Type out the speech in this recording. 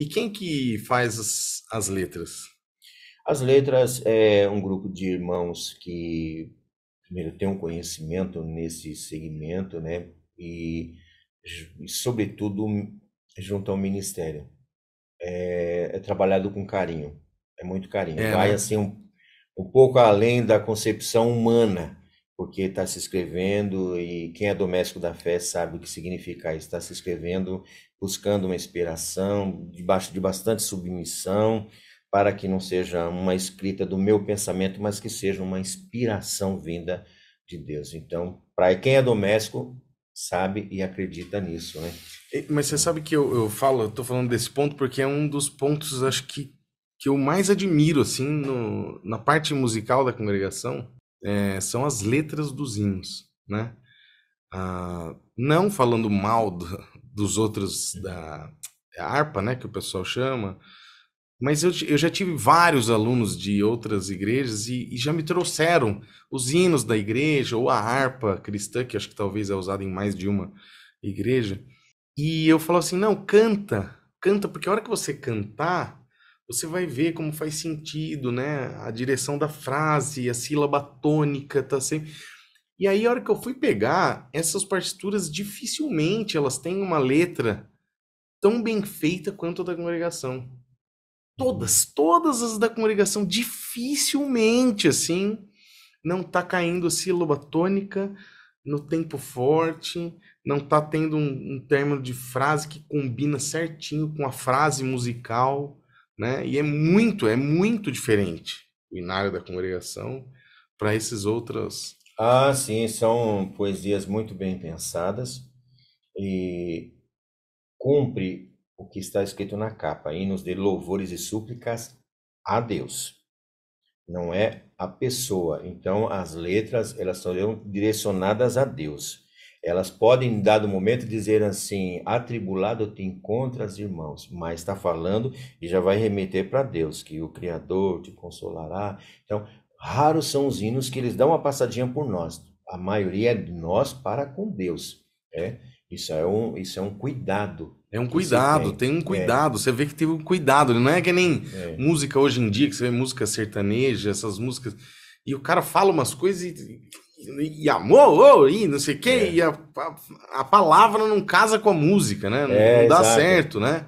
E quem que faz as, as letras? As letras é um grupo de irmãos que primeiro tem um conhecimento nesse segmento, né? E, e sobretudo junto ao ministério. É, é, trabalhado com carinho, é muito carinho. É, Vai né? assim um, um pouco além da concepção humana porque está se escrevendo e quem é doméstico da fé sabe o que significa estar está se escrevendo buscando uma inspiração, debaixo de bastante submissão, para que não seja uma escrita do meu pensamento, mas que seja uma inspiração vinda de Deus. Então, para quem é doméstico, sabe e acredita nisso, né? Mas você sabe que eu, eu falo, eu falando desse ponto porque é um dos pontos, acho que, que eu mais admiro, assim, no, na parte musical da congregação, é, são as letras dos hinos, né? Ah, não falando mal do, dos outros da, harpa, né, que o pessoal chama, mas eu, eu já tive vários alunos de outras igrejas e, e, já me trouxeram os hinos da igreja ou a harpa cristã, que acho que talvez é usada em mais de uma igreja, e eu falo assim, não, canta, canta, porque a hora que você cantar, você vai ver como faz sentido, né? A direção da frase, a sílaba tônica tá sempre. E aí, a hora que eu fui pegar, essas partituras dificilmente elas têm uma letra tão bem feita quanto a da congregação. Todas, todas as da congregação, dificilmente assim, não tá caindo sílaba tônica no tempo forte, não tá tendo um, um término de frase que combina certinho com a frase musical né? E é muito, é muito diferente o Inário da Congregação para esses outros. Ah, sim, são poesias muito bem pensadas e cumpre o que está escrito na capa, hinos de louvores e súplicas a Deus. Não é a pessoa. Então as letras elas são direcionadas a Deus. Elas podem, em dado momento, dizer assim: atribulado te encontras, irmãos, mas está falando e já vai remeter para Deus, que o Criador te consolará. Então, raros são os hinos que eles dão uma passadinha por nós. A maioria é de nós para com Deus. É? Isso, é um, isso é um cuidado é um cuidado, tem. tem. um é. cuidado. É. Você vê que teve um cuidado. Não é que nem é. música hoje em dia, que você vê música sertaneja, essas músicas. E o cara fala umas coisas e e amor, e não sei o quê, é. e a, a, a, palavra não casa com a música, né? Não, é, não dá exato. certo, né?